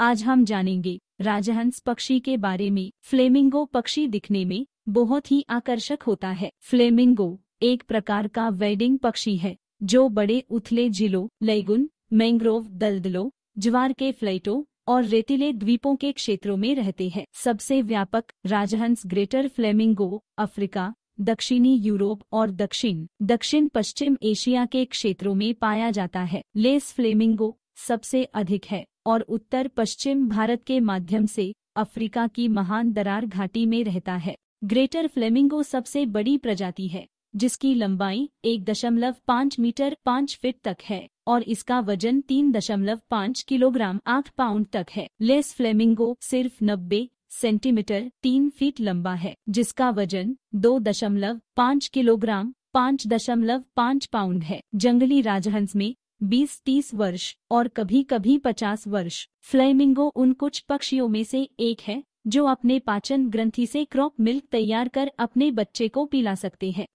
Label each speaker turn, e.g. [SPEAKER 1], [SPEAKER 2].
[SPEAKER 1] आज हम जानेंगे राजहंस पक्षी के बारे में फ्लेमिंगो पक्षी दिखने में बहुत ही आकर्षक होता है फ्लेमिंगो एक प्रकार का वेडिंग पक्षी है जो बड़े उथले जिलों लेगुन मैंग्रोव दलदलों ज्वार के फ्लैटों और रेतीले द्वीपों के क्षेत्रों में रहते हैं सबसे व्यापक राजहंस ग्रेटर फ्लेमिंगो अफ्रीका दक्षिणी यूरोप और दक्षिण दक्षिण पश्चिम एशिया के क्षेत्रों में पाया जाता है लेस फ्लेमिंगो सबसे अधिक है और उत्तर पश्चिम भारत के माध्यम से अफ्रीका की महान दरार घाटी में रहता है ग्रेटर फ्लेमिंगो सबसे बड़ी प्रजाति है जिसकी लंबाई एक दशमलव पाँच मीटर पाँच फीट तक है और इसका वजन तीन दशमलव पाँच किलोग्राम आठ पाउंड तक है लेस फ्लेमिंगो सिर्फ नब्बे सेंटीमीटर तीन फीट लंबा है जिसका वजन दो दशमलव पाँच किलोग्राम पाँच दशमलव पाँच पाउंड है जंगली राजहंस में 20-30 वर्ष और कभी कभी 50 वर्ष फ्लेमिंगो उन कुछ पक्षियों में से एक है जो अपने पाचन ग्रंथि से क्रॉप मिल्क तैयार कर अपने बच्चे को पिला सकते हैं